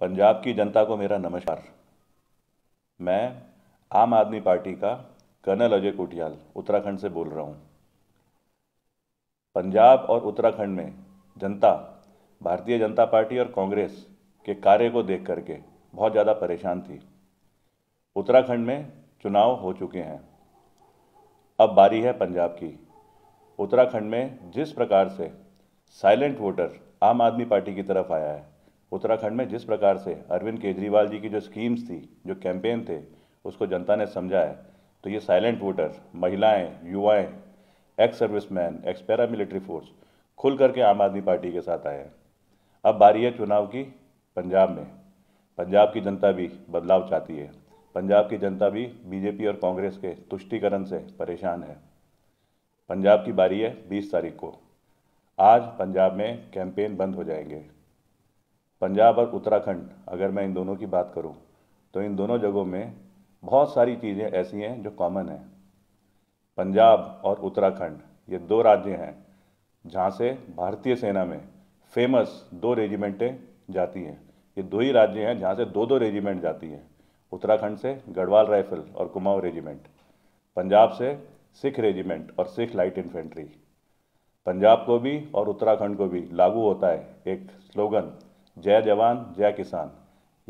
पंजाब की जनता को मेरा नमस्कार मैं आम आदमी पार्टी का कर्नल अजय कोटियाल उत्तराखंड से बोल रहा हूँ पंजाब और उत्तराखंड में जनता भारतीय जनता पार्टी और कांग्रेस के कार्य को देख करके बहुत ज़्यादा परेशान थी उत्तराखंड में चुनाव हो चुके हैं अब बारी है पंजाब की उत्तराखंड में जिस प्रकार से साइलेंट वोटर आम आदमी पार्टी की तरफ आया है उत्तराखंड में जिस प्रकार से अरविंद केजरीवाल जी की जो स्कीम्स थी जो कैंपेन थे उसको जनता ने समझा है तो ये साइलेंट वोटर महिलाएं युवाएं ex serviceman ex paramilitary force खुल करके आम आदमी पार्टी के साथ आए हैं अब बारी है चुनाव की पंजाब में पंजाब की जनता भी बदलाव चाहती है पंजाब की जनता भी बीजेपी और कांग्रेस के तुष्टिकरण से परेशान है पंजाब की बारी है 20 तारीख को आज पंजाब में कैंपेन बंद हो जाएंगे पंजाब और उत्तराखंड अगर मैं इन दोनों की बात करूं तो इन दोनों जगहों में बहुत सारी चीज़ें ऐसी हैं जो कॉमन हैं पंजाब और उत्तराखंड ये दो राज्य हैं जहाँ से भारतीय सेना में फेमस दो रेजिमेंटें जाती हैं ये दो ही राज्य हैं जहाँ से दो दो रेजिमेंट जाती हैं उत्तराखंड से गढ़वाल राइफल और कुमाऊँ रेजिमेंट पंजाब से सिख रेजिमेंट और सिख लाइट इन्फेंट्री पंजाब को भी और उत्तराखंड को भी लागू होता है एक स्लोगन जय जवान जय किसान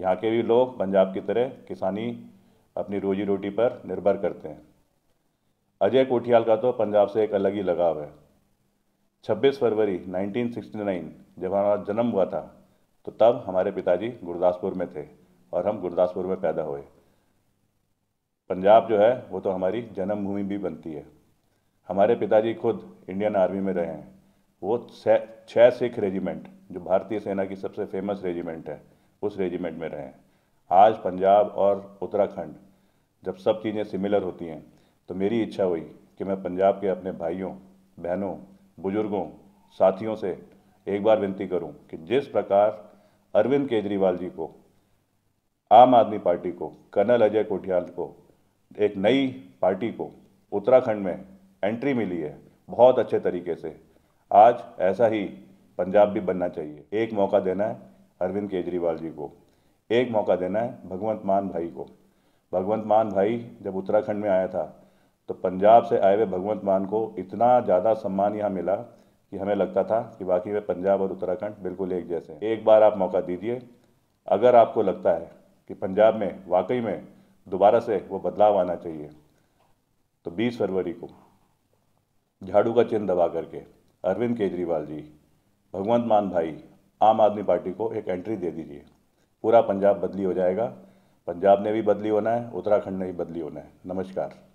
यहाँ के भी लोग पंजाब की तरह किसानी अपनी रोजी रोटी पर निर्भर करते हैं अजय कोठियाल का तो पंजाब से एक अलग ही लगाव है 26 फरवरी 1969 जब हमारा जन्म हुआ था तो तब हमारे पिताजी गुरदासपुर में थे और हम गुरदासपुर में पैदा हुए पंजाब जो है वो तो हमारी जन्मभूमि भी बनती है हमारे पिताजी खुद इंडियन आर्मी में रहे हैं वो छः सिख रेजिमेंट जो भारतीय सेना की सबसे फेमस रेजिमेंट है उस रेजिमेंट में रहे हैं आज पंजाब और उत्तराखंड जब सब चीज़ें सिमिलर होती हैं तो मेरी इच्छा हुई कि मैं पंजाब के अपने भाइयों बहनों बुजुर्गों साथियों से एक बार विनती करूं कि जिस प्रकार अरविंद केजरीवाल जी को आम आदमी पार्टी को कर्नल अजय कोठियाल को एक नई पार्टी को उत्तराखंड में एंट्री मिली है बहुत अच्छे तरीके से आज ऐसा ही पंजाब भी बनना चाहिए एक मौका देना है अरविंद केजरीवाल जी को एक मौका देना है भगवंत मान भाई को भगवंत मान भाई जब उत्तराखंड में आया था तो पंजाब से आए हुए भगवंत मान को इतना ज़्यादा सम्मान यहाँ मिला कि हमें लगता था कि बाकी वे पंजाब और उत्तराखंड बिल्कुल एक जैसे हैं एक बार आप मौका दीजिए अगर आपको लगता है कि पंजाब में वाकई में दोबारा से वो बदलाव आना चाहिए तो 20 फरवरी को झाड़ू का चिन्ह दबा करके अरविंद केजरीवाल जी भगवंत मान भाई आम आदमी पार्टी को एक एंट्री दे दीजिए पूरा पंजाब बदली हो जाएगा पंजाब ने भी बदली होना है उत्तराखंड ने भी बदली होना है नमस्कार